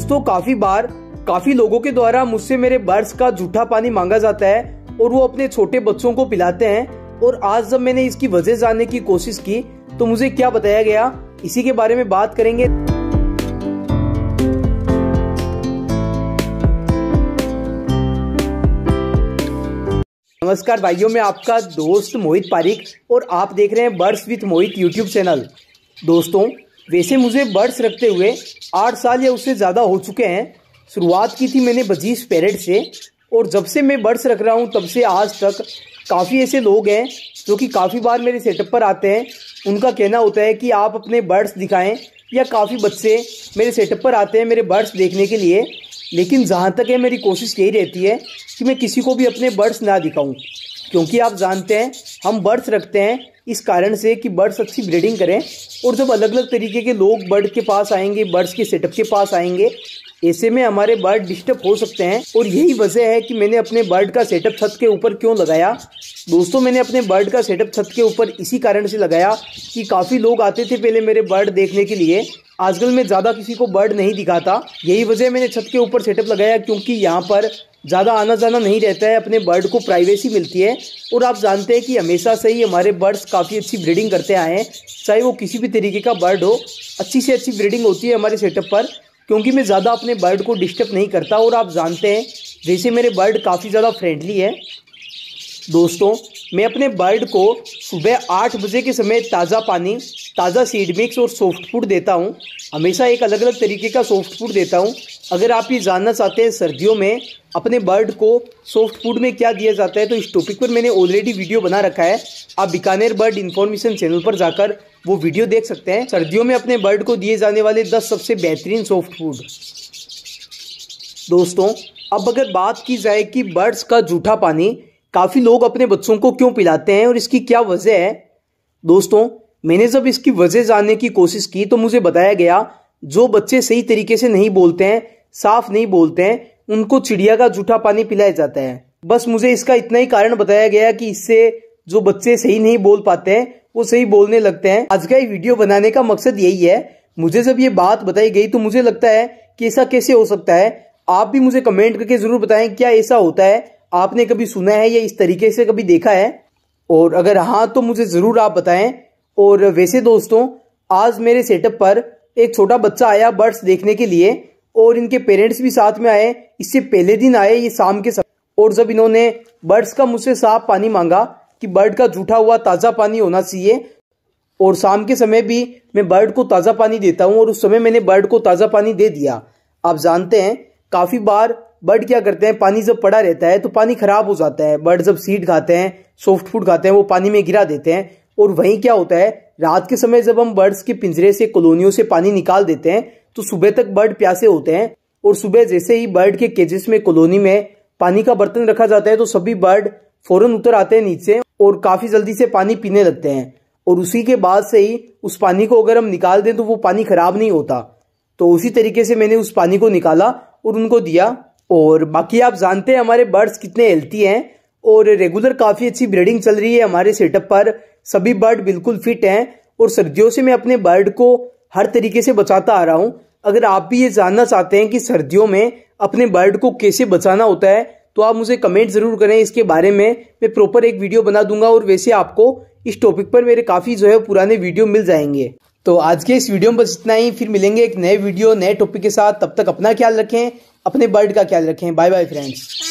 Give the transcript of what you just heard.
दोस्तों काफी बार काफी लोगों के द्वारा मुझसे मेरे बर्ड्स का झूठा पानी मांगा जाता है और वो अपने छोटे बच्चों को पिलाते हैं और आज जब मैंने इसकी वजह जानने की कोशिश की तो मुझे क्या बताया गया इसी के बारे में बात करेंगे नमस्कार भाइयों मैं आपका दोस्त मोहित पारिक और आप देख रहे हैं birds with Mohit YouTube channel दोस्तों वैसे मुझे बर्ड्स रखते हुए आठ साल या उससे ज़्यादा हो चुके हैं शुरुआत की थी मैंने बजीज पैरेट से और जब से मैं बर्ड्स रख रहा हूँ तब से आज तक काफ़ी ऐसे लोग हैं जो कि काफ़ी बार मेरे सेटअप पर आते हैं उनका कहना होता है कि आप अपने बर्ड्स दिखाएं या काफ़ी बच्चे मेरे सेटअप पर आते हैं मेरे बर्ड्स देखने के लिए लेकिन जहाँ तक है मेरी कोशिश यही रहती है कि मैं किसी को भी अपने बर्ड्स ना दिखाऊँ क्योंकि आप जानते हैं हम बर्ड्स रखते हैं इस कारण से कि बर्ड्स अच्छी ब्रीडिंग करें और जब अलग अलग तरीके के लोग बर्ड के पास आएंगे बर्ड्स के सेटअप के पास आएंगे ऐसे में हमारे बर्ड डिस्टर्ब हो सकते हैं और यही वजह है कि मैंने अपने बर्ड का सेटअप छत के ऊपर क्यों लगाया दोस्तों मैंने अपने बर्ड का सेटअप छत के ऊपर इसी कारण से लगाया कि काफ़ी लोग आते थे पहले मेरे बर्ड देखने के लिए आजकल मैं ज़्यादा किसी को बर्ड नहीं दिखाता यही वजह मैंने छत के ऊपर सेटअप लगाया क्योंकि यहाँ पर ज़्यादा आना जाना नहीं रहता है अपने बर्ड को प्राइवेसी मिलती है और आप जानते हैं कि हमेशा से ही हमारे बर्ड्स काफ़ी अच्छी ब्रीडिंग करते आए हैं चाहे वो किसी भी तरीके का बर्ड हो अच्छी से अच्छी ब्रीडिंग होती है हमारे सेटअप पर क्योंकि मैं ज़्यादा अपने बर्ड को डिस्टर्ब नहीं करता और आप जानते हैं जैसे मेरे बर्ड काफ़ी ज़्यादा फ्रेंडली है दोस्तों मैं अपने बर्ड को सुबह आठ बजे के समय ताज़ा पानी ताज़ा सीड मिक्स और सॉफ्ट फूड देता हूँ हमेशा एक अलग अलग तरीके का सॉफ्ट फूड देता हूँ अगर आप ये जानना चाहते हैं सर्दियों में अपने बर्ड को सॉफ्ट फूड में क्या दिया जाता है तो इस टॉपिक पर मैंने ऑलरेडी वीडियो बना रखा है आप बीकानेर बर्ड इन्फॉर्मेशन चैनल पर जाकर वो वीडियो देख सकते हैं सर्दियों में अपने बर्ड को दिए जाने वाले दस सबसे बेहतरीन सॉफ्ट फूड दोस्तों अब अगर बात की जाए कि बर्ड्स का जूठा पानी काफ़ी लोग अपने बच्चों को क्यों पिलाते हैं और इसकी क्या वजह है दोस्तों मैंने जब इसकी वजह जानने की कोशिश की तो मुझे बताया गया जो बच्चे सही तरीके से नहीं बोलते हैं साफ नहीं बोलते हैं उनको चिड़िया का जूठा पानी पिलाया जाता है बस मुझे इसका इतना ही कारण बताया गया कि इससे जो बच्चे सही नहीं बोल पाते हैं वो सही बोलने लगते हैं आज का ये वीडियो बनाने का मकसद यही है मुझे जब ये बात बताई गई तो मुझे लगता है कि ऐसा कैसे हो सकता है आप भी मुझे कमेंट करके जरूर बताएं क्या ऐसा होता है आपने कभी सुना है या इस तरीके से कभी देखा है और अगर हाँ तो मुझे जरूर आप बताएं और वैसे दोस्तों आज मेरे सेटअप पर एक छोटा बच्चा आया बर्ड्स देखने के लिए और इनके पेरेंट्स भी साथ में आए इससे पहले दिन आए ये शाम के समय और जब इन्होंने बर्ड्स का मुझसे साफ पानी मांगा कि बर्ड का जूठा हुआ ताज़ा पानी होना चाहिए और शाम के समय भी मैं बर्ड को ताज़ा पानी देता हूँ और उस समय मैंने बर्ड को ताज़ा पानी दे दिया आप जानते हैं काफ़ी बार बर्ड क्या करते हैं पानी जब पड़ा रहता है तो पानी खराब हो जाता है बर्ड जब सीड खाते हैं सॉफ्ट फूड खाते हैं वो पानी में गिरा देते हैं और वहीं क्या होता है रात के समय जब हम बर्ड्स के पिंजरे से कॉलोनियों से पानी निकाल देते हैं तो सुबह तक बर्ड प्यासे होते हैं और सुबह जैसे ही बर्ड के केजेस में कॉलोनी में पानी का बर्तन रखा जाता है तो सभी बर्ड फौरन उतर आते हैं नीचे और काफी जल्दी से पानी पीने लगते हैं और उसी के बाद से ही उस पानी को अगर हम निकाल दें तो वो पानी खराब नहीं होता तो उसी तरीके से मैंने उस पानी को निकाला और उनको दिया और बाकी आप जानते हैं हमारे बर्ड्स कितने हेल्थी हैं और रेगुलर काफ़ी अच्छी ब्रीडिंग चल रही है हमारे सेटअप पर सभी बर्ड बिल्कुल फिट हैं और सर्दियों से मैं अपने बर्ड को हर तरीके से बचाता आ रहा हूं अगर आप भी ये जानना चाहते हैं कि सर्दियों में अपने बर्ड को कैसे बचाना होता है तो आप मुझे कमेंट ज़रूर करें इसके बारे में मैं प्रॉपर एक वीडियो बना दूंगा और वैसे आपको इस टॉपिक पर मेरे काफ़ी जो है पुराने वीडियो मिल जाएंगे तो आज के इस वीडियो में बस इतना ही फिर मिलेंगे एक नए वीडियो नए टॉपिक के साथ तब तक अपना ख्याल रखें अपने बर्ड का ख्याल रखें बाय बाय फ्रेंड्स